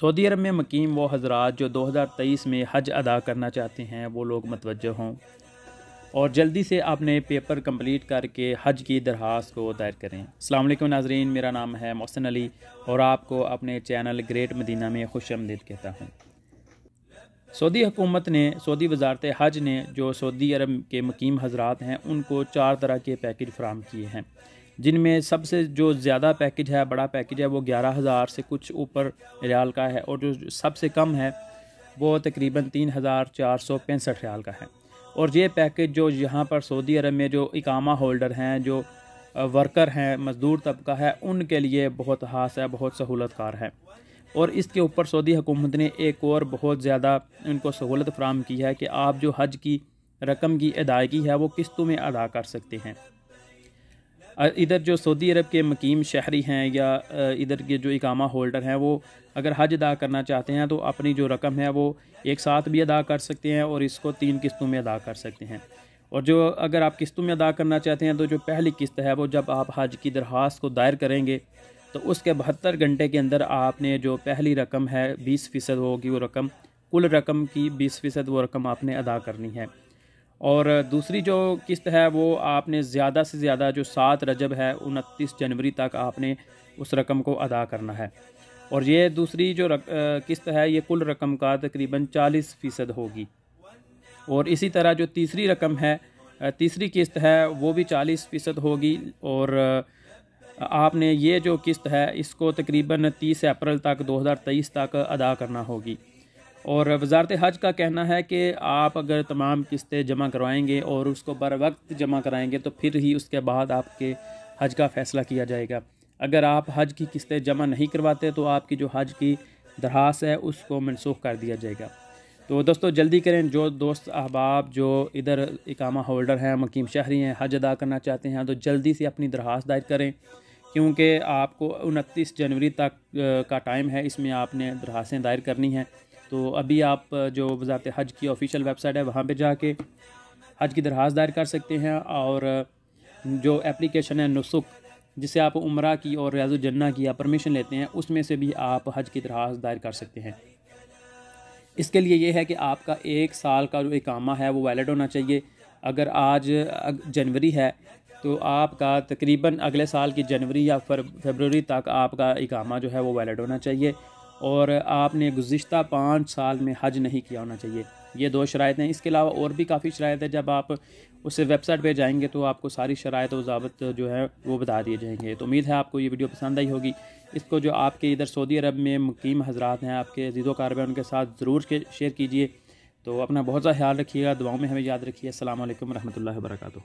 Saudi अरब में मकीम वो हजरात जो 2023 में हज अदा करना चाहते हैं वो लोग मतवजह हों और जल्दी से अपने पेपर कंप्लीट करके हज की दरख्वास्त को दायर करें अल्लाम नाजरीन मेरा नाम है मोहसन अली और आपको अपने चैनल ग्रेट मदीना में खुश आमदीद कहता हूँ सऊदी हुकूमत ने सऊदी वजारत हज ने जो सऊदी अरब के मकीम हजरात हैं उनको चार तरह के पैकेज फ्राहम किए हैं जिनमें सबसे जो ज़्यादा पैकेज है बड़ा पैकेज है वो ग्यारह हज़ार से कुछ ऊपर रियाल का है और जो सबसे कम है वो तकरीबन तीन हज़ार चार सौ पैंसठ रियाल का है और ये पैकेज जो यहाँ पर सऊदी अरब में जो इकामा होल्डर हैं जो वर्कर हैं मज़दूर तबका है उनके लिए बहुत हास है बहुत सहूलत कार है और इसके ऊपर सऊदी हुकूमत ने एक और बहुत ज़्यादा उनको सहूलत फ्राहम की है कि आप जो हज की रकम की अदायगी है वो किस्तों में अदा कर सकते हैं इधर जो सऊदी अरब के मकीम शहरी हैं या इधर के जो इकामा होल्डर हैं वो अगर हज अदा करना चाहते हैं तो अपनी जो रकम है वो एक साथ भी अदा कर सकते हैं और इसको तीन किस्तों में अदा कर सकते हैं और जो अगर आप किस्तों में अदा करना चाहते हैं तो जो पहली किस्त है वो जब आप हज की दरख्वास्त को दायर करेंगे तो उसके बहत्तर घंटे के अंदर आपने जो पहली रकम है बीस फ़ीसद होगी वो रकम कुल रकम की बीस फ़ीसद वो रकम आपने अदा करनी है और दूसरी जो किस्त है वो आपने ज़्यादा से ज़्यादा जो सात रजब है उनतीस जनवरी तक आपने उस रकम को अदा करना है और ये दूसरी जो रक, आ, किस्त है ये कुल रकम का तकरीबन चालीस फ़ीसद होगी और इसी तरह जो तीसरी रकम है तीसरी किस्त है वो भी चालीस फ़ीसद होगी और आपने ये जो किस्त है इसको तकरीबन तीस अप्रैल तक 2023 तक अदा करना होगी और वजारत हज का कहना है कि आप अगर तमाम किस्तें जमा करवाएंगे और उसको बर वक्त जमा कराएंगे तो फिर ही उसके बाद आपके हज का फ़ैसला किया जाएगा अगर आप हज की किस्तें जमा नहीं करवाते तो आपकी जो हज की दरहास है उसको मनसूख कर दिया जाएगा तो दोस्तों जल्दी करें जो दोस्त अहबाब जो इधर इकामा होल्डर हैं मकीम शहरी हैं हज अदा करना चाहते हैं तो जल्दी से अपनी दरख्वास्त दायर करें क्योंकि आपको उनतीस जनवरी तक का टाइम है इसमें आपने दरखास्तें दायर करनी हैं तो अभी आप जो वजारत हज की ऑफिशियल वेबसाइट है वहाँ पर जाके हज की दरख्वास्त दायर कर सकते हैं और जो एप्लीकेशन है नुसुख जिसे आप उम्र की और रयाजुलजन्ना की या परमिशन लेते हैं उसमें से भी आप हज की दरख्वास्त दायर कर सकते हैं इसके लिए यह है कि आपका एक साल का जो इकामा है वो वैलिड होना चाहिए अगर आज जनवरी है तो आपका तकरीबन अगले साल की जनवरी या फर फेबर तक आपका इकामा जो है वो वैलिड होना चाहिए और आपने गुज्त पाँच साल में हज नहीं किया होना चाहिए ये दो शरात हैं इसके अलावा और भी काफ़ी शरात है जब आप उस वेबसाइट पे जाएंगे तो आपको सारी शरात और ज़ाबत जो है वो बता दिए जाएंगे तो उम्मीद है आपको ये वीडियो पसंद आई होगी इसको जो आपके इधर सऊदी अरब में मुकीम हजरात हैं आपके अजीज़ो कारब उनके साथ ज़रूर शेयर कीजिए तो अपना बहुत सा ख्याल रखिएगा दुआओं में हमें याद रखिए असल वरहमल वर्का